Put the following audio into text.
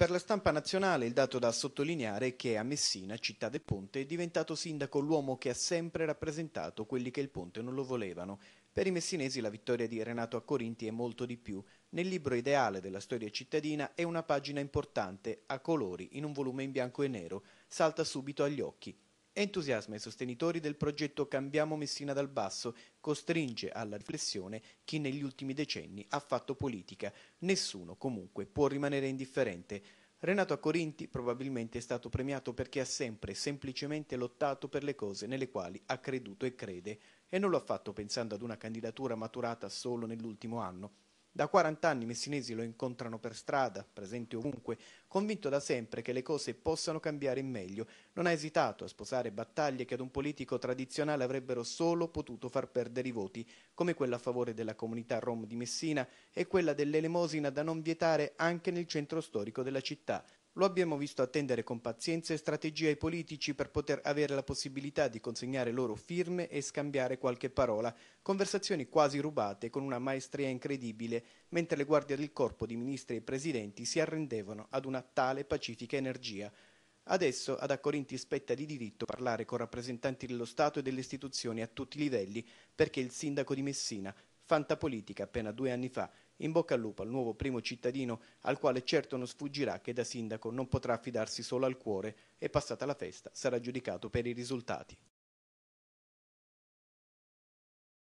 Per la stampa nazionale il dato da sottolineare è che a Messina, città del Ponte, è diventato sindaco l'uomo che ha sempre rappresentato quelli che il Ponte non lo volevano. Per i messinesi la vittoria di Renato a Corinti è molto di più. Nel libro ideale della storia cittadina è una pagina importante, a colori, in un volume in bianco e nero. Salta subito agli occhi. Entusiasma i sostenitori del progetto Cambiamo Messina dal Basso, costringe alla riflessione chi negli ultimi decenni ha fatto politica. Nessuno comunque può rimanere indifferente. Renato a Corinti probabilmente è stato premiato perché ha sempre semplicemente lottato per le cose nelle quali ha creduto e crede e non lo ha fatto pensando ad una candidatura maturata solo nell'ultimo anno, da 40 anni i messinesi lo incontrano per strada, presente ovunque, convinto da sempre che le cose possano cambiare in meglio. Non ha esitato a sposare battaglie che ad un politico tradizionale avrebbero solo potuto far perdere i voti, come quella a favore della comunità rom di Messina e quella dell'elemosina da non vietare anche nel centro storico della città. Lo abbiamo visto attendere con pazienza e strategia ai politici per poter avere la possibilità di consegnare loro firme e scambiare qualche parola, conversazioni quasi rubate con una maestria incredibile, mentre le guardie del corpo di ministri e presidenti si arrendevano ad una tale pacifica energia. Adesso ad Accorinti spetta di diritto parlare con rappresentanti dello Stato e delle istituzioni a tutti i livelli, perché il sindaco di Messina, fantapolitica appena due anni fa, in bocca al lupo al nuovo primo cittadino al quale certo non sfuggirà che da sindaco non potrà affidarsi solo al cuore e passata la festa sarà giudicato per i risultati.